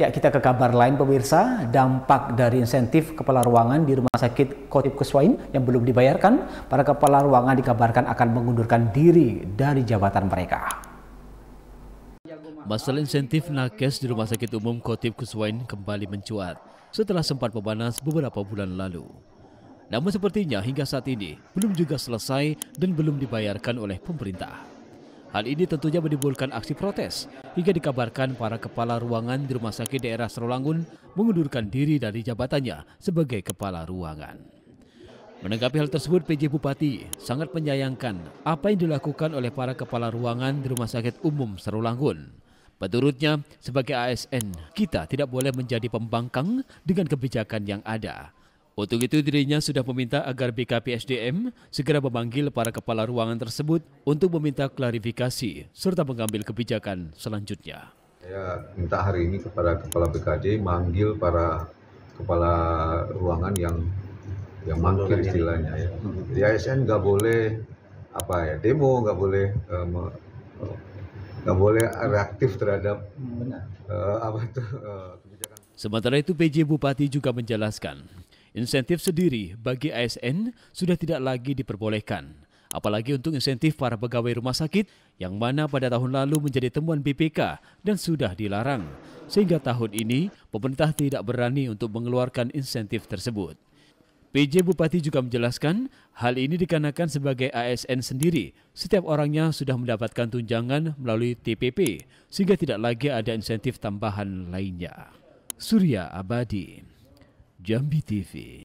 Ya, kita ke kabar lain pemirsa, dampak dari insentif kepala ruangan di Rumah Sakit Kotip Kuswain yang belum dibayarkan, para kepala ruangan dikabarkan akan mengundurkan diri dari jabatan mereka. Masalah insentif nakes di Rumah Sakit Umum Kotip Kuswain kembali mencuat setelah sempat pemanas beberapa bulan lalu. Namun sepertinya hingga saat ini belum juga selesai dan belum dibayarkan oleh pemerintah. Hal ini tentunya menimbulkan aksi protes, hingga dikabarkan para kepala ruangan di Rumah Sakit Daerah Serolangun mengundurkan diri dari jabatannya sebagai kepala ruangan. Menanggapi hal tersebut, PJ Bupati sangat menyayangkan apa yang dilakukan oleh para kepala ruangan di Rumah Sakit Umum Serolangun. Menurutnya, sebagai ASN, kita tidak boleh menjadi pembangkang dengan kebijakan yang ada untuk itu dirinya sudah meminta agar BKP SDM segera memanggil para kepala ruangan tersebut untuk meminta klarifikasi serta mengambil kebijakan selanjutnya. Saya minta hari ini kepada Kepala BKD manggil para kepala ruangan yang yang mangkir ya. istilahnya ya. Hmm. Di ASN nggak boleh apa ya demo, nggak boleh eh, nggak um, boleh reaktif terhadap hmm, Benar. uh, apa itu uh, kebijakan. Sementara itu PJ Bupati juga menjelaskan Insentif sendiri bagi ASN sudah tidak lagi diperbolehkan. Apalagi untuk insentif para pegawai rumah sakit yang mana pada tahun lalu menjadi temuan BPK dan sudah dilarang. Sehingga tahun ini pemerintah tidak berani untuk mengeluarkan insentif tersebut. PJ Bupati juga menjelaskan hal ini dikarenakan sebagai ASN sendiri. Setiap orangnya sudah mendapatkan tunjangan melalui TPP sehingga tidak lagi ada insentif tambahan lainnya. Surya Abadi Jambi TV